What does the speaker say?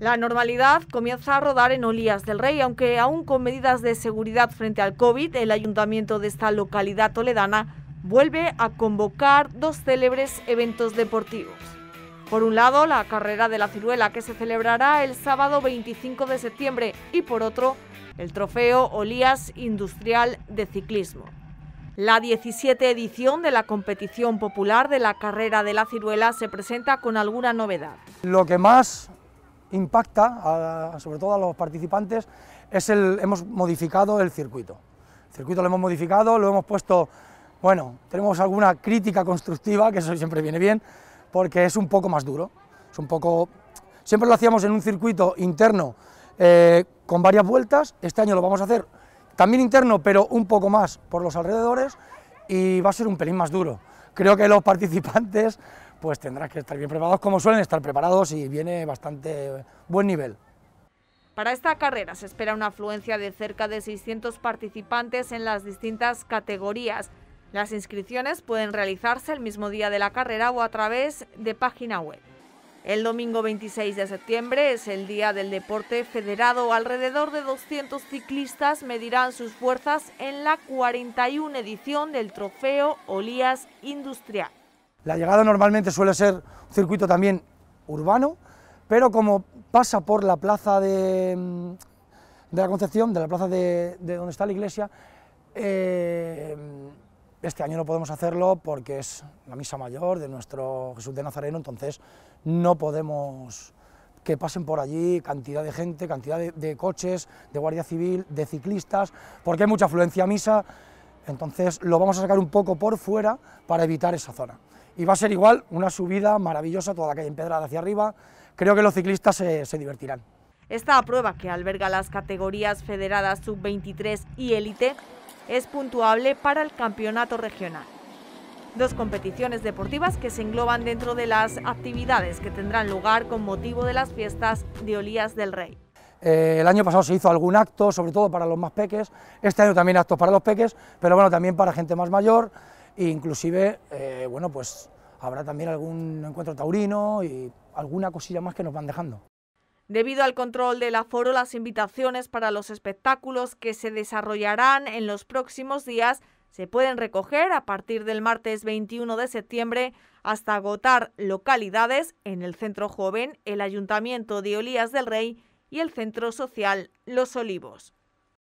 La normalidad comienza a rodar en Olías del Rey, aunque aún con medidas de seguridad frente al COVID, el ayuntamiento de esta localidad toledana vuelve a convocar dos célebres eventos deportivos. Por un lado, la carrera de la ciruela que se celebrará el sábado 25 de septiembre y por otro, el trofeo Olías Industrial de Ciclismo. La 17 edición de la competición popular de la carrera de la ciruela se presenta con alguna novedad. Lo que más impacta, sobre todo a los participantes, es el, hemos modificado el circuito. El circuito lo hemos modificado, lo hemos puesto, bueno, tenemos alguna crítica constructiva, que eso siempre viene bien, porque es un poco más duro, es un poco... Siempre lo hacíamos en un circuito interno eh, con varias vueltas, este año lo vamos a hacer también interno, pero un poco más por los alrededores, y va a ser un pelín más duro. Creo que los participantes pues tendrás que estar bien preparados como suelen estar preparados y viene bastante buen nivel. Para esta carrera se espera una afluencia de cerca de 600 participantes en las distintas categorías. Las inscripciones pueden realizarse el mismo día de la carrera o a través de página web. El domingo 26 de septiembre es el Día del Deporte Federado. Alrededor de 200 ciclistas medirán sus fuerzas en la 41 edición del Trofeo Olías Industrial. La llegada normalmente suele ser un circuito también urbano, pero como pasa por la plaza de, mm, la Concepción, de la plaza de, donde está la iglesia, eh, este año no podemos hacerlo porque es la misa mayor de nuestro Jesús de Nazareno, entonces no podemos que pasen por allí cantidad de gente, cantidad de, de coches, de guardia civil, de ciclistas, porque hay mucha afluencia a misa, entonces lo vamos a sacar un poco por fuera para evitar esa zona y va a ser igual una subida maravillosa toda la calle empedrada hacia arriba. Creo que los ciclistas se, divertirán. Esta prueba, que alberga las categorías federadas sub-23 y élite, es puntuable para el campeonato regional. Dos competiciones deportivas que se engloban dentro de las actividades que tendrán lugar con motivo de las fiestas de Olías del Rey. Eh, el año pasado se hizo algún acto, sobre todo para los más peques, este año también actos para los peques, pero bueno, también para gente más mayor. E inclusive, eh, bueno, pues habrá también algún encuentro taurino y alguna cosilla más que nos van dejando. Debido al control del aforo, las invitaciones para los espectáculos que se desarrollarán en los próximos días se pueden recoger a partir del martes 21 de septiembre hasta agotar localidades en el Centro Joven, el Ayuntamiento de Olías del Rey y el Centro Social Los Olivos.